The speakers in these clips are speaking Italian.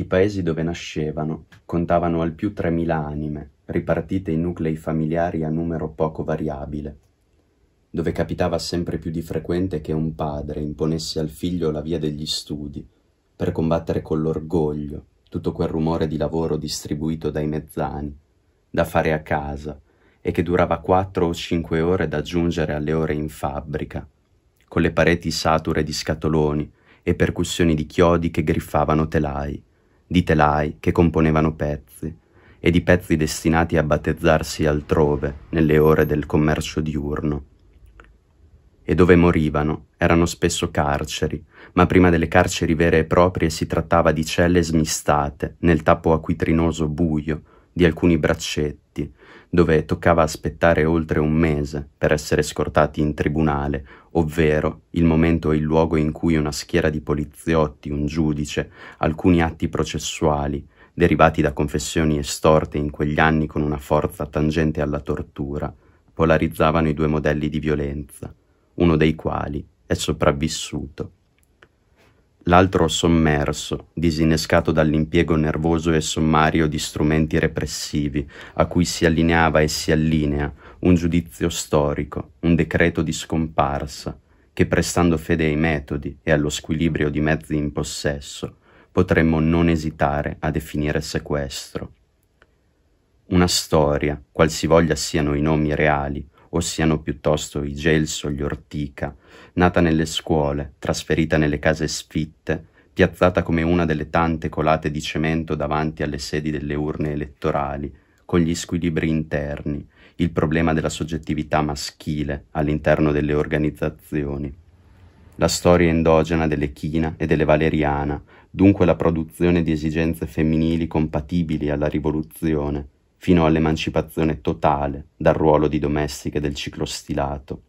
I paesi dove nascevano contavano al più tremila anime, ripartite in nuclei familiari a numero poco variabile, dove capitava sempre più di frequente che un padre imponesse al figlio la via degli studi, per combattere con l'orgoglio tutto quel rumore di lavoro distribuito dai mezzani, da fare a casa, e che durava quattro o cinque ore da giungere alle ore in fabbrica, con le pareti sature di scatoloni e percussioni di chiodi che griffavano telai di telai che componevano pezzi, e di pezzi destinati a battezzarsi altrove nelle ore del commercio diurno. E dove morivano erano spesso carceri, ma prima delle carceri vere e proprie si trattava di celle smistate nel tappo acquitrinoso buio di alcuni braccetti arresti, dove toccava aspettare oltre un mese per essere scortati in tribunale, ovvero il momento e il luogo in cui una schiera di poliziotti, un giudice, alcuni atti processuali, derivati da confessioni estorte in quegli anni con una forza tangente alla tortura, polarizzavano i due modelli di violenza, uno dei quali è sopravvissuto l'altro sommerso, disinnescato dall'impiego nervoso e sommario di strumenti repressivi, a cui si allineava e si allinea un giudizio storico, un decreto di scomparsa, che prestando fede ai metodi e allo squilibrio di mezzi in possesso, potremmo non esitare a definire sequestro. Una storia, qualsivoglia siano i nomi reali, o siano piuttosto i gelso, gli ortica, nata nelle scuole, trasferita nelle case sfitte, piazzata come una delle tante colate di cemento davanti alle sedi delle urne elettorali, con gli squilibri interni, il problema della soggettività maschile all'interno delle organizzazioni. La storia endogena delle China e delle Valeriana, dunque la produzione di esigenze femminili compatibili alla rivoluzione, fino all'emancipazione totale dal ruolo di domestiche del ciclo stilato.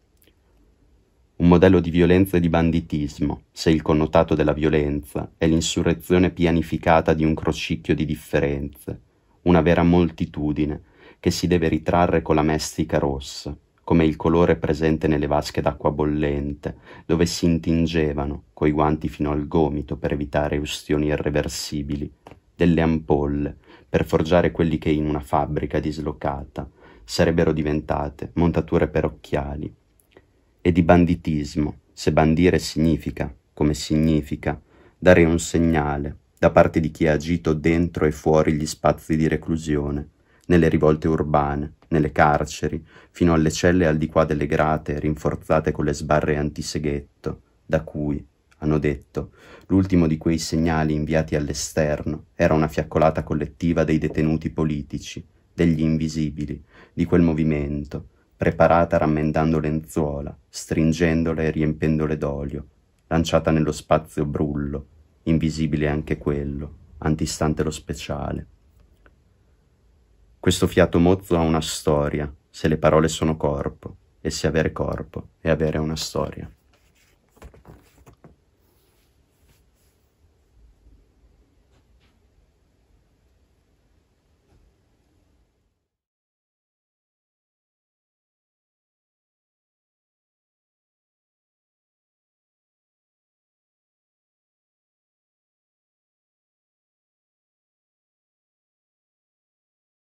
Un modello di violenza e di banditismo, se il connotato della violenza è l'insurrezione pianificata di un crocicchio di differenze, una vera moltitudine che si deve ritrarre con la mestica rossa, come il colore presente nelle vasche d'acqua bollente, dove si intingevano, coi guanti fino al gomito per evitare ustioni irreversibili, delle ampolle per forgiare quelli che in una fabbrica dislocata sarebbero diventate montature per occhiali. E di banditismo, se bandire significa, come significa, dare un segnale da parte di chi ha agito dentro e fuori gli spazi di reclusione, nelle rivolte urbane, nelle carceri, fino alle celle al di qua delle grate rinforzate con le sbarre antiseghetto, da cui, hanno detto. L'ultimo di quei segnali inviati all'esterno era una fiaccolata collettiva dei detenuti politici, degli invisibili, di quel movimento, preparata rammendando lenzuola, stringendole e riempendole d'olio, lanciata nello spazio brullo, invisibile anche quello, antistante lo speciale. Questo fiato mozzo ha una storia, se le parole sono corpo, e se avere corpo è avere una storia.